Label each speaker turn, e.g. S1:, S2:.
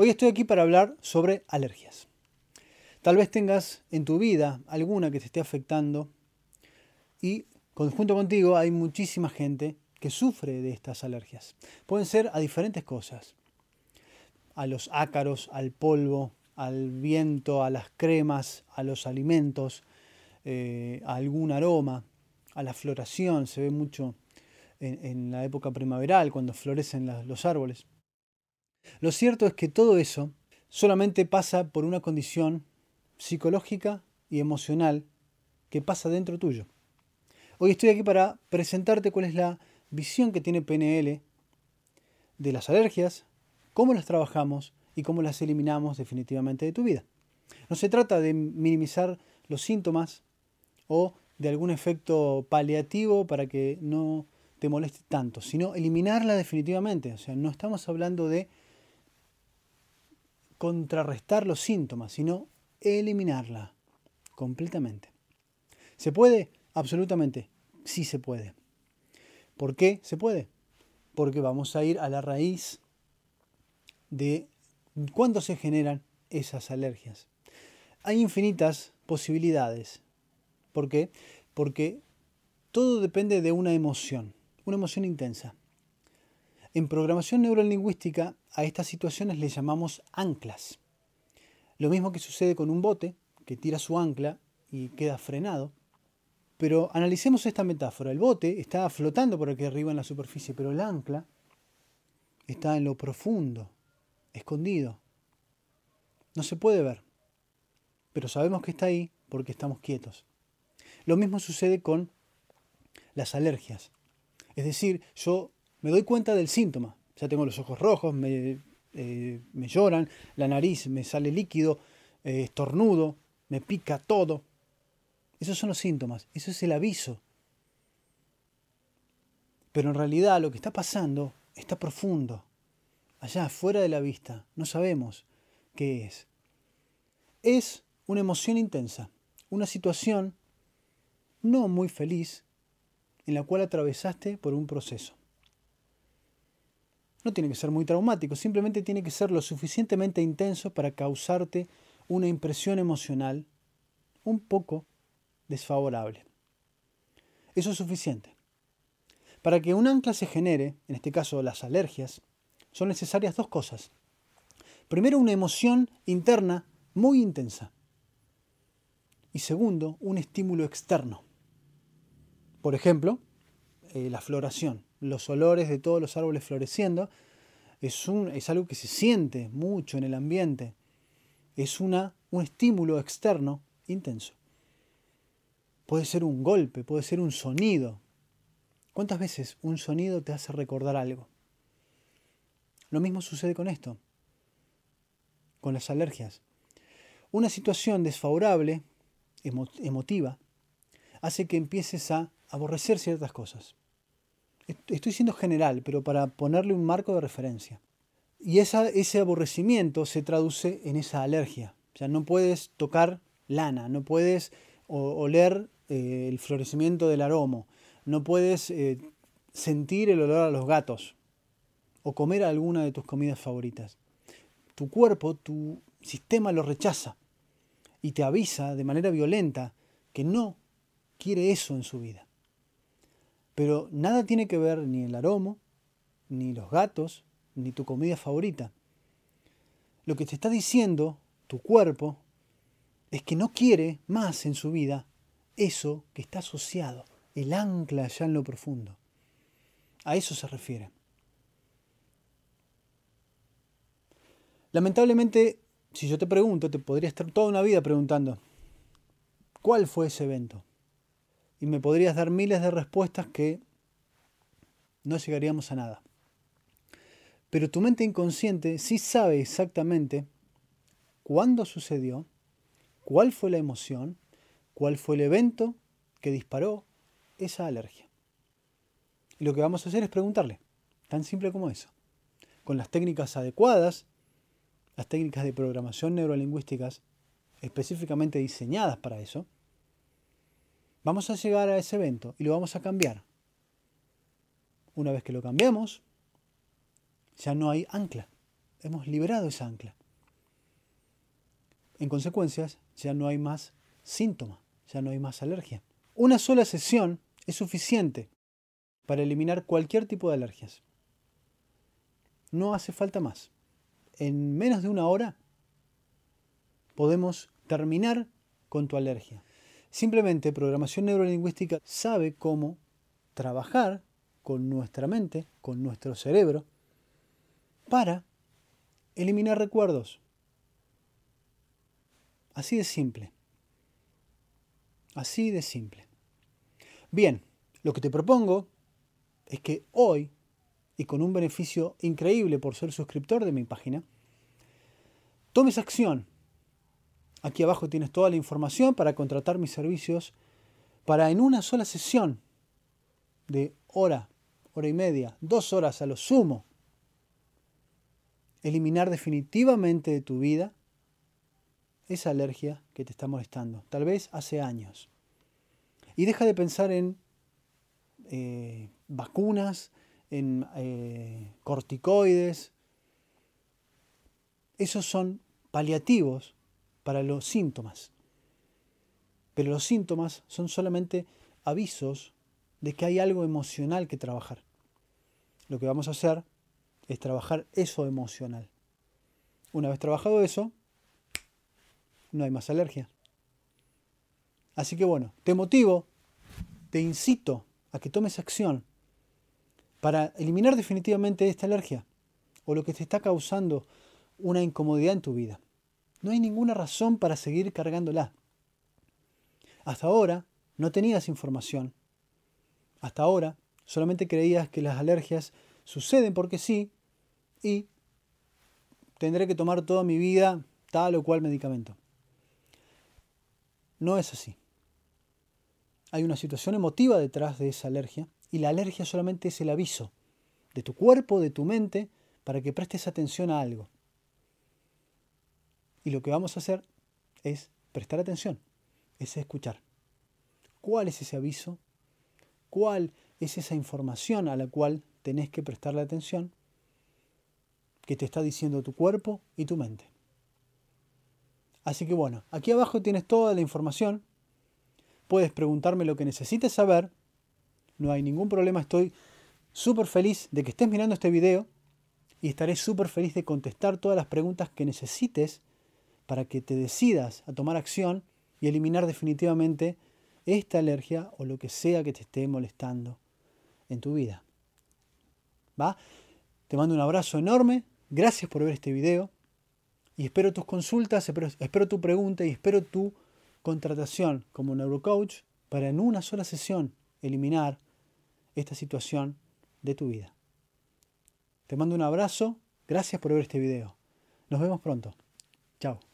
S1: Hoy estoy aquí para hablar sobre alergias. Tal vez tengas en tu vida alguna que te esté afectando y junto contigo hay muchísima gente que sufre de estas alergias. Pueden ser a diferentes cosas, a los ácaros, al polvo, al viento, a las cremas, a los alimentos, eh, a algún aroma, a la floración, se ve mucho en, la época primaveral cuando florecen los árboles. Lo cierto es que todo eso solamente pasa por una condición psicológica y emocional que pasa dentro tuyo. Hoy estoy aquí para presentarte cuál es la visión que tiene PNL de las alergias, cómo las trabajamos y cómo las eliminamos definitivamente de tu vida. No se trata de minimizar los síntomas o de algún efecto paliativo para que no te moleste tanto, sino eliminarla definitivamente. O sea, no estamos hablando de contrarrestar los síntomas, sino eliminarla completamente. ¿Se puede? Absolutamente. Sí se puede. ¿Por qué se puede? Porque vamos a ir a la raíz de cuándo se generan esas alergias. Hay infinitas posibilidades. ¿Por qué? Porque todo depende de una emoción, una emoción intensa. En programación neurolingüística a estas situaciones le llamamos anclas. Lo mismo que sucede con un bote que tira su ancla y queda frenado. Pero analicemos esta metáfora. El bote está flotando por aquí arriba en la superficie, pero el ancla está en lo profundo, escondido. No se puede ver, pero sabemos que está ahí porque estamos quietos. Lo mismo sucede con las alergias. Es decir, yo me doy cuenta del síntoma. Ya tengo los ojos rojos, me, eh, lloran, la nariz me sale líquido, eh, estornudo, me pica todo. Esos son los síntomas, eso es el aviso. Pero en realidad lo que está pasando está profundo, allá, fuera de la vista. No sabemos qué es. Es una emoción intensa, una situación no muy feliz en la cual atravesaste por un proceso. No tiene que ser muy traumático, simplemente tiene que ser lo suficientemente intenso para causarte una impresión emocional un poco desfavorable. Eso es suficiente. Para que un ancla se genere, en este caso las alergias, son necesarias dos cosas. Primero, una emoción interna muy intensa. Y segundo, un estímulo externo. Por ejemplo, eh, la floración los olores de todos los árboles floreciendo, es, algo que se siente mucho en el ambiente. Es una, un estímulo externo intenso. Puede ser un golpe, puede ser un sonido. ¿Cuántas veces un sonido te hace recordar algo? Lo mismo sucede con esto, con las alergias. Una situación desfavorable, emotiva, hace que empieces a aborrecer ciertas cosas estoy siendo general, pero para ponerle un marco de referencia. Y ese aborrecimiento se traduce en esa alergia. O sea, no puedes tocar lana, no puedes oler eh, el florecimiento del aroma, no puedes eh, sentir el olor a los gatos o comer alguna de tus comidas favoritas. Tu cuerpo, tu sistema lo rechaza y te avisa de manera violenta que no quiere eso en su vida. Pero nada tiene que ver ni el aroma, ni los gatos, ni tu comida favorita. Lo que te está diciendo tu cuerpo es que no quiere más en su vida eso que está asociado, el ancla allá en lo profundo. A eso se refiere. Lamentablemente, si yo te pregunto, te podría estar toda una vida preguntando, ¿cuál fue ese evento? y me podrías dar miles de respuestas que no llegaríamos a nada. Pero tu mente inconsciente sí sabe exactamente cuándo sucedió, cuál fue la emoción, cuál fue el evento que disparó esa alergia. Y lo que vamos a hacer es preguntarle, tan simple como eso, con las técnicas adecuadas, las técnicas de programación neurolingüísticas específicamente diseñadas para eso, Vamos a llegar a ese evento y lo vamos a cambiar. Una vez que lo cambiamos, ya no hay ancla. Hemos liberado esa ancla. En consecuencias, ya no hay más síntoma, ya no hay más alergia. Una sola sesión es suficiente para eliminar cualquier tipo de alergias. No hace falta más. En menos de una hora podemos terminar con tu alergia. Simplemente programación neurolingüística sabe cómo trabajar con nuestra mente, con nuestro cerebro, para eliminar recuerdos. Así de simple. Así de simple. Bien, lo que te propongo es que hoy, y con un beneficio increíble por ser suscriptor de mi página, tomes acción Aquí abajo tienes toda la información para contratar mis servicios para en una sola sesión de hora, hora y media, dos horas a lo sumo, eliminar definitivamente de tu vida esa alergia que te está molestando, tal vez hace años. Y deja de pensar en eh, vacunas, en eh, corticoides. Esos son paliativos para los síntomas. Pero los síntomas son solamente avisos de que hay algo emocional que trabajar. Lo que vamos a hacer es trabajar eso emocional. Una vez trabajado eso, no hay más alergia. Así que bueno, te motivo, te incito a que tomes acción para eliminar definitivamente esta alergia o lo que te está causando una incomodidad en tu vida. No hay ninguna razón para seguir cargándola. Hasta ahora no tenías información. Hasta ahora solamente creías que las alergias suceden porque sí y tendré que tomar toda mi vida tal o cual medicamento. No es así. Hay una situación emotiva detrás de esa alergia y la alergia solamente es el aviso de tu cuerpo, de tu mente, para que prestes atención a algo. Y lo que vamos a hacer es prestar atención, es escuchar. ¿Cuál es ese aviso? ¿Cuál es esa información a la cual tenés que prestarle atención que te está diciendo tu cuerpo y tu mente? Así que bueno, aquí abajo tienes toda la información. Puedes preguntarme lo que necesites saber. No hay ningún problema, estoy súper feliz de que estés mirando este video y estaré súper feliz de contestar todas las preguntas que necesites para que te decidas a tomar acción y eliminar definitivamente esta alergia o lo que sea que te esté molestando en tu vida. ¿Va? Te mando un abrazo enorme, gracias por ver este video y espero tus consultas, espero, espero tu pregunta y espero tu contratación como neurocoach para en una sola sesión eliminar esta situación de tu vida. Te mando un abrazo, gracias por ver este video. Nos vemos pronto. Chao.